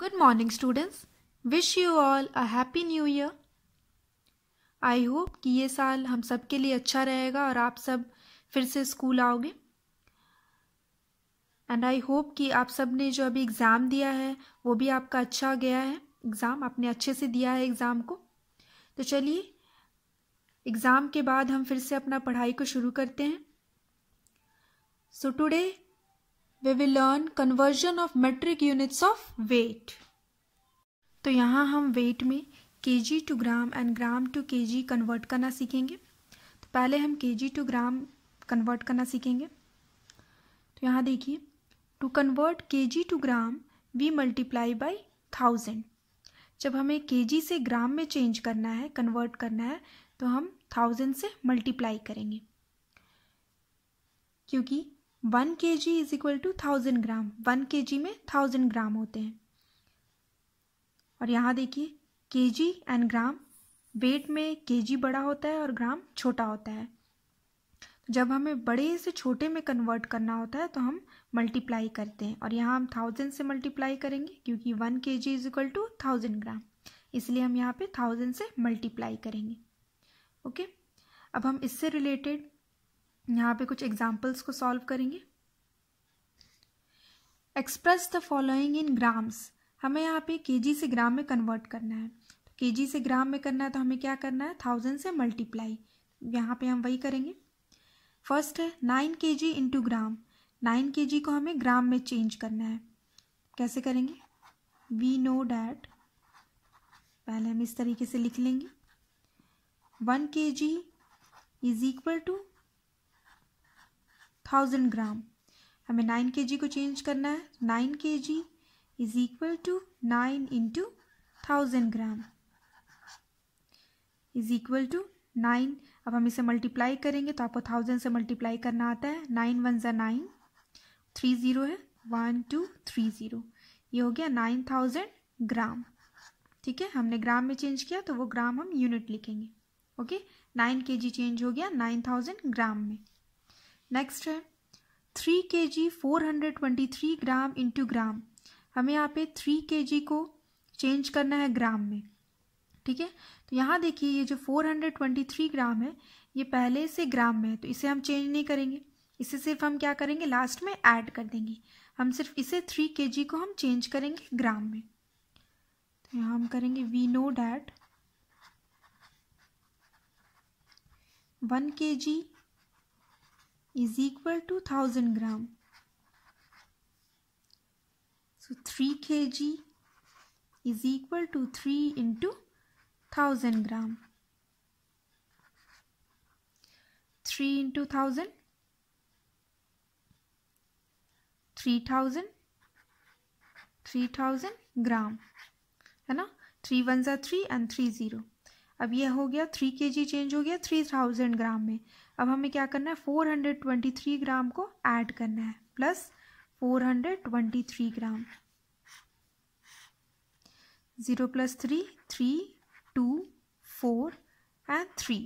Good morning students wish you all a happy new year I hope कि ये साल हम सब के लिए अच्छा रहेगा और आप सब फिर से स्कूल आओगे एंड आई होप कि आप सब ने जो अभी एग्ज़ाम दिया है वो भी आपका अच्छा गया है एग्ज़ाम आपने अच्छे से दिया है एग्ज़ाम को तो चलिए एग्ज़ाम के बाद हम फिर से अपना पढ़ाई को शुरू करते हैं so today we will learn conversion of metric units of weight. तो यहाँ हम weight में kg to gram and gram to kg convert करना सीखेंगे तो पहले हम kg टू ग्राम कन्वर्ट करना सीखेंगे तो यहाँ देखिए to convert kg to gram we multiply by thousand जब हमें kg से ग्राम में चेंज करना है कन्वर्ट करना है तो हम थाउजेंड से मल्टीप्लाई करेंगे क्योंकि one K G is equal to thousand gram one K G में थाउजेंड ग्राम होते हैं और यहाँ देखिए के जी एंड ग्राम वेट में के जी बड़ा होता है और ग्राम छोटा होता है तो जब हमें बड़े से छोटे में कन्वर्ट करना होता है तो हम मल्टीप्लाई करते हैं और यहाँ हम थाउजेंड से मल्टीप्लाई करेंगे क्योंकि one K G is equal to thousand gram इसलिए हम यहाँ पे थाउजेंड से मल्टीप्लाई करेंगे ओके अब हम इससे रिलेटेड यहाँ पे कुछ एग्जाम्पल्स को सॉल्व करेंगे express the following in grams हमें यहाँ पे केजी से ग्राम में कन्वर्ट करना है केजी से ग्राम में करना है तो हमें क्या करना है थाउजेंड से मल्टीप्लाई यहाँ पे हम वही करेंगे फर्स्ट है नाइन के जी इंटू ग्राम नाइन के जी को हमें ग्राम में चेंज करना है कैसे करेंगे वी नो डैट पहले हम इस तरीके से लिख लेंगे one K G is equal to thousand gram हमें नाइन के जी को चेंज करना है nine K G is equal to nine into thousand gram is equal to nine अब हम इसे मल्टीप्लाई करेंगे तो आपको थाउजेंड से मल्टीप्लाई करना आता है नाइन वन ज़ा नाइन थ्री ज़ीरो है वन टू थ्री ज़ीरो ये हो गया नाइन थाउजेंड ग्राम ठीक है हमने ग्राम में चेंज किया तो वो ग्राम हम यूनिट लिखेंगे ओके नाइन के जी चेंज हो गया नाइन थाउजेंड ग्राम में नेक्स्ट है three K G four hundred twenty three gram into gram हमें यहाँ पे थ्री के जी को चेंज करना है ग्राम में ठीक है तो यहाँ देखिए ये जो four hundred twenty three gram है ये पहले से ग्राम में है तो इसे हम चेंज नहीं करेंगे इसे सिर्फ हम क्या करेंगे लास्ट में ऐड कर देंगे हम सिर्फ इसे थ्री के जी को हम चेंज करेंगे ग्राम में तो यहाँ हम करेंगे we know that one K ji is equal to 1000 gram. So 3 kg is equal to 3 into 1000 gram. 3 into 1000 3000 3000 gram है ना थ्री वन ज़ा थ्री एंड थ्री ज़ीरो अब ये हो गया थ्री के जी चेंज हो गया थ्री थाउजेंड ग्राम में अब हमें क्या करना है 423 ग्राम को ऐड करना है plus 423 gram zero plus three three two four and three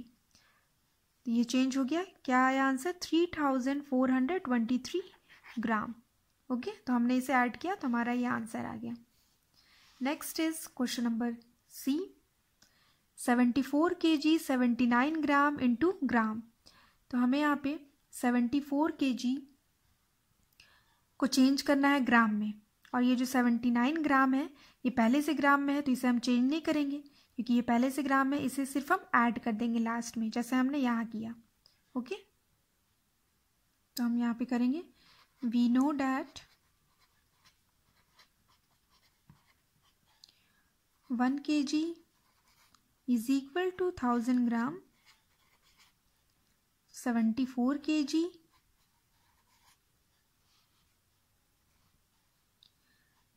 ये चेंज हो गया क्या आया answer three thousand four hundred twenty three gram okay तो हमने इसे ऐड किया तो हमारा ये आंसर आ गया next is question number C seventy four K G seventy nine gram into gram तो हमें यहाँ पे सेवेंटी फोर के जी को चेंज करना है ग्राम में और ये जो सेवेंटी नाइन ग्राम है ये पहले से ग्राम में है तो इसे हम चेंज नहीं करेंगे क्योंकि ये पहले से ग्राम है इसे सिर्फ हम ऐड कर देंगे लास्ट में जैसे हमने यहाँ किया ओके तो हम यहाँ पे करेंगे we know that one K G is equal to thousand gram seventy four K G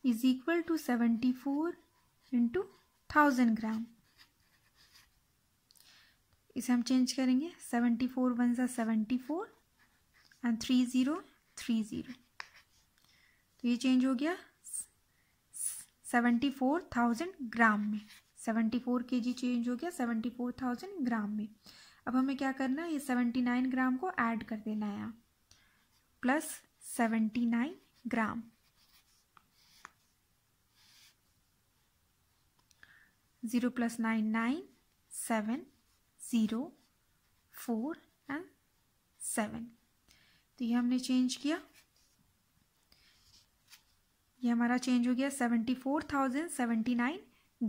is equal to seventy four into thousand gram इसे हम चेंज करेंगे सेवेंटी फोर वन ज़ा seventy four and three zero three zero तो ये change हो गया seventy four thousand gram में seventy four K जी change हो गया सेवेंटी फोर थाउजेंड ग्राम में अब हमें क्या करना है ये सेवेंटी नाइन ग्राम को ऐड कर देना है plus seventy nine gram zero plus nine nine seven zero four and seven तो ये हमने चेंज किया ये हमारा चेंज हो गया seventy four thousand seventy nine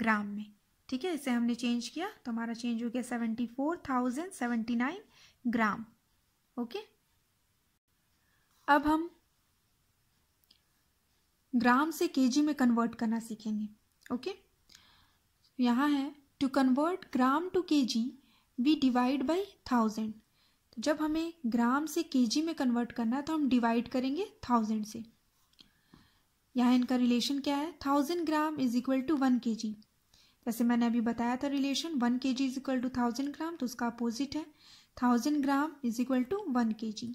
gram में ठीक है इसे हमने चेंज किया तो हमारा चेंज हो गया seventy four thousand seventy nine gram okay अब हम ग्राम से केजी में कन्वर्ट करना सीखेंगे ओके यहाँ है to convert gram to KG we divide by thousand जब हमें ग्राम से केजी में कन्वर्ट करना है तो हम डिवाइड करेंगे थाउजेंड से यहाँ इनका रिलेशन क्या है thousand gram is equal to one K G वैसे मैंने अभी बताया था relation one K G is equal to thousand gram तो उसका अपोजिट है thousand gram is equal to one K G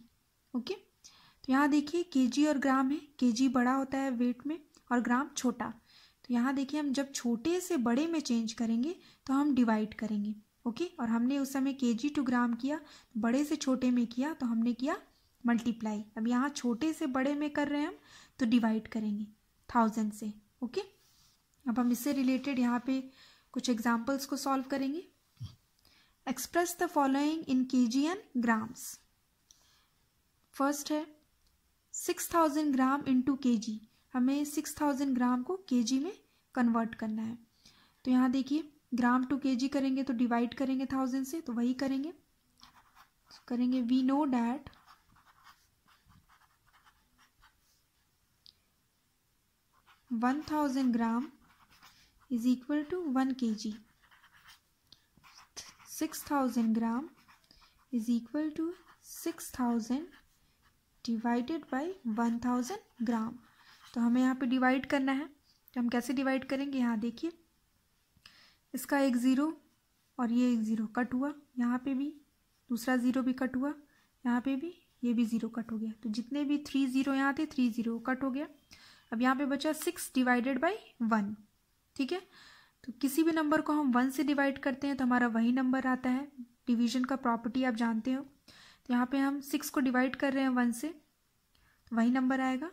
okay तो यहाँ देखिए के जी और ग्राम है के जी बड़ा होता है वेट में और ग्राम छोटा तो यहाँ देखिए हम जब छोटे से बड़े में चेंज करेंगे तो हम डिवाइड करेंगे ओके और हमने उस समय के जी टू ग्राम किया बड़े से छोटे में किया तो हमने किया मल्टीप्लाई अब यहाँ छोटे से बड़े में कर रहे हैं हम तो डिवाइड करेंगे थाउजेंड से ओके अब हम इससे रिलेटेड यहाँ पे कुछ एग्जाम्पल्स को सॉल्व करेंगे express the following in K G and grams first है six thousand gram into K G हमें सिक्स थाउजेंड ग्राम को के जी में कन्वर्ट करना है तो यहाँ देखिए ग्राम टू के जी करेंगे तो डिवाइड करेंगे थाउजेंड से तो वही करेंगे so, करेंगे we know that one thousand gram is equal to 1 kg. 6000 gram is equal to 6000 divided one 1000 gram तो हमें यहाँ पे डिवाइड करना है तो हम कैसे डिवाइड करेंगे यहाँ देखिए इसका एक ज़ीरो और ये एक ज़ीरो कट हुआ यहाँ पे भी दूसरा ज़ीरो भी कट हुआ यहाँ पे भी ये भी ज़ीरो कट हो गया तो जितने भी थ्री ज़ीरो यहाँ थे थ्री ज़ीरो कट हो गया अब यहाँ पे बचा सिक्स डिवाइडेड बाई वन ठीक है तो किसी भी नंबर को हम वन से डिवाइड करते हैं तो हमारा वही नंबर आता है डिवीजन का प्रॉपर्टी आप जानते हो तो यहाँ पे हम सिक्स को डिवाइड कर रहे हैं वन से तो वही नंबर आएगा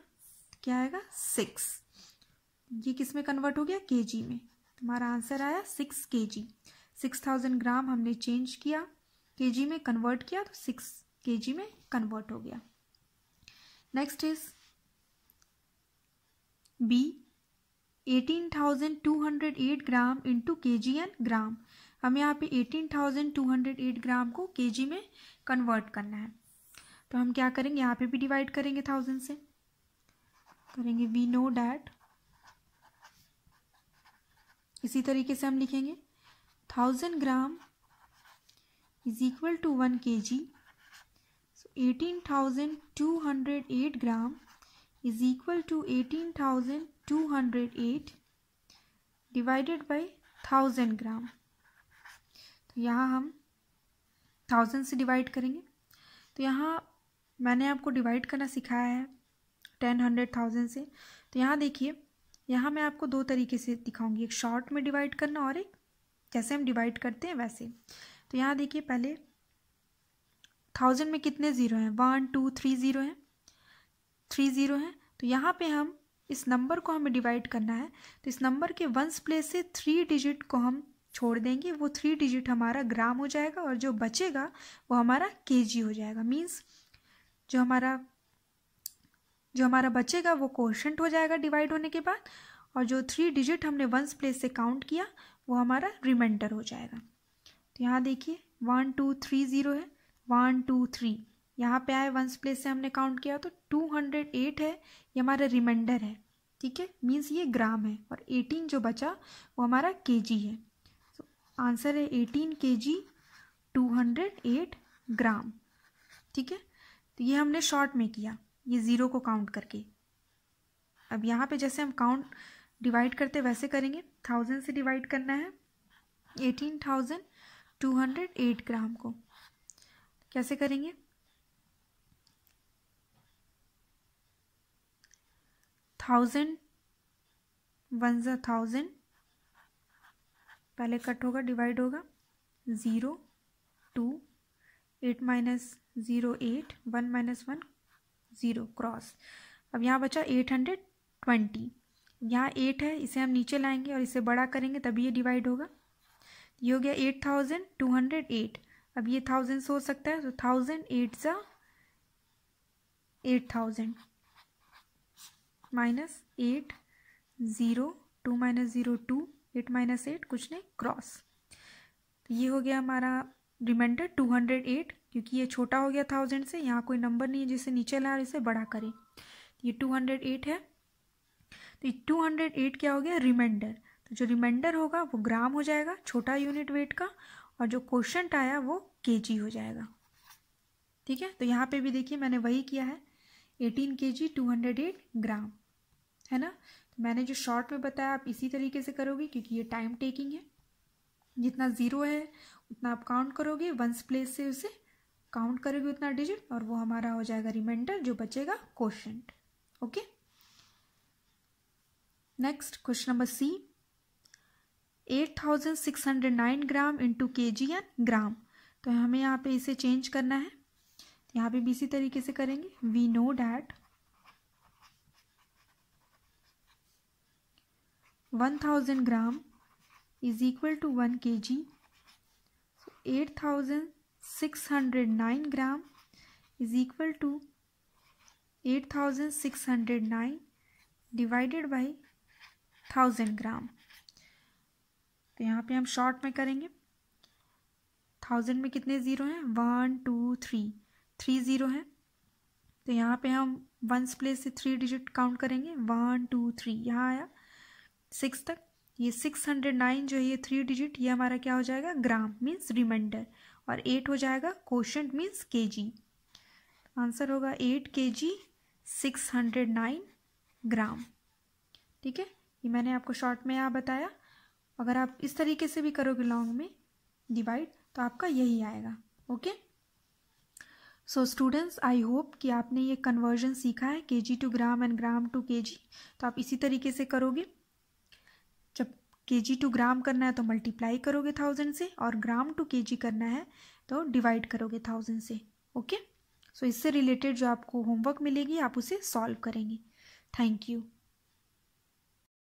क्या आएगा सिक्स ये किस में कन्वर्ट हो गया के जी में तो हमारा आंसर आया सिक्स के जी सिक्स थाउजेंड ग्राम हमने चेंज किया के जी में कन्वर्ट किया तो सिक्स के जी में कन्वर्ट हो गया next is B 18,208 gram into K G N ग्राम हमें यहाँ पे 18,208 ग्राम को के जी में कन्वर्ट करना है तो हम क्या करेंगे यहाँ पे भी डिवाइड करेंगे थाउजेंड से करेंगे वी नो डैट इसी तरीके से हम लिखेंगे thousand gram is equal to one K G eighteen thousand two hundred eight gram is equal to 18,208 divided by thousand gram तो यहाँ हम थाउजेंड से डिवाइड करेंगे तो यहाँ मैंने आपको डिवाइड करना सिखाया है टेन हंड्रेड थाउजेंड से तो यहाँ देखिए यहाँ मैं आपको दो तरीके से दिखाऊंगी एक शॉर्ट में डिवाइड करना और एक जैसे हम डिवाइड करते हैं वैसे तो यहाँ देखिए पहले थाउजेंड में कितने ज़ीरो हैं वन टू थ्री ज़ीरो हैं थ्री ज़ीरो हैं तो यहाँ पे हम इस नंबर को हमें डिवाइड करना है तो इस नंबर के वंस प्लेस से थ्री डिजिट को हम छोड़ देंगे वो थ्री डिजिट हमारा ग्राम हो जाएगा और जो बचेगा वो हमारा के जी हो जाएगा मीन्स जो हमारा जो हमारा बचेगा वो कोशंट हो जाएगा डिवाइड होने के बाद और जो थ्री डिजिट हमने वंस प्लेस से काउंट किया वो हमारा रिमाइंडर हो जाएगा तो यहाँ देखिए वन टू थ्री ज़ीरो है वन टू थ्री यहाँ पे आए वंस प्लेस से हमने काउंट किया तो टू हंड्रेड एट है ये हमारा रिमाइंडर है ठीक है मीन्स ये ग्राम है और एटीन जो बचा वो हमारा के जी है so, आंसर है eighteen K G two hundred eight gram ठीक है तो ये हमने शॉर्ट में किया ये ज़ीरो को काउंट करके अब यहाँ पे जैसे हम काउंट डिवाइड करते वैसे करेंगे थाउजेंड से डिवाइड करना है eighteen thousand two hundred eight gram को कैसे करेंगे थाउजेंड वन ज थाउजेंड पहले कट होगा डिवाइड होगा zero two eight minus zero eight one minus one zero cross अब यहाँ बचा एट हंड्रेड ट्वेंटी यहाँ एट है इसे हम नीचे लाएंगे और इसे बड़ा करेंगे तभी ये डिवाइड होगा ये हो गया eight thousand two hundred eight अब ये थाउजेंड हो सकता है तो थाउजेंड एट ज़ा eight thousand minus eight zero two minus zero two eight minus eight कुछ नहीं क्रॉस तो ये हो गया हमारा रिमाइंडर टू हंड्रेड एट क्योंकि ये छोटा हो गया थाउजेंड से यहाँ कोई नंबर नहीं है जिसे नीचे ला और इसे बड़ा करें तो ये टू हंड्रेड एट है तो ये टू हंड्रेड एट क्या हो गया रिमाइंडर तो जो रिमाइंडर होगा वो ग्राम हो जाएगा छोटा यूनिट वेट का और जो क्वेश्चन आया वो के हो जाएगा ठीक है तो यहाँ पर भी देखिए मैंने वही किया है eighteen K G two hundred eight gram है ना तो मैंने जो शॉर्ट में बताया आप इसी तरीके से करोगे क्योंकि ये टाइम टेकिंग है जितना ज़ीरो है उतना आप काउंट करोगे वंस प्लेस से उसे काउंट करोगे उतना डिजिट और वो हमारा हो जाएगा रिमाइंडर जो बचेगा question okay next question number C eight thousand six hundred nine gram into K G N ग्राम तो हमें यहाँ पे इसे चेंज करना है यहाँ पे भी इसी तरीके से करेंगे we know that one thousand gram is equal to one K G eight thousand six hundred nine gram is equal to eight thousand six hundred nine divided by thousand gram तो यहाँ पे हम शॉर्ट में करेंगे thousand में कितने zero हैं one two three three zero हैं तो यहाँ पे हम वंस प्लेस से थ्री डिजिट काउंट करेंगे वन टू थ्री यहाँ आया सिक्स तक ये सिक्स हंड्रेड नाइन जो है ये थ्री डिजिट ये हमारा क्या हो जाएगा ग्राम मीन्स रिमाइंडर और एट हो जाएगा क्वेश्चन मीन्स के जी आंसर होगा eight K G six hundred nine gram ठीक है ये मैंने आपको शॉर्ट में यहाँ बताया अगर आप इस तरीके से भी करोगे लॉन्ग में डिवाइड तो आपका यही आएगा okay so students I hope कि आपने ये कन्वर्जन सीखा है K G to gram and gram to K G तो आप इसी तरीके से करोगे के जी टू ग्राम करना है तो मल्टीप्लाई करोगे थाउजेंड से और ग्राम टू के जी करना है तो डिवाइड करोगे थाउजेंड से ओके सो so, इससे रिलेटेड जो आपको होमवर्क मिलेगी आप उसे सॉल्व करेंगे थैंक यू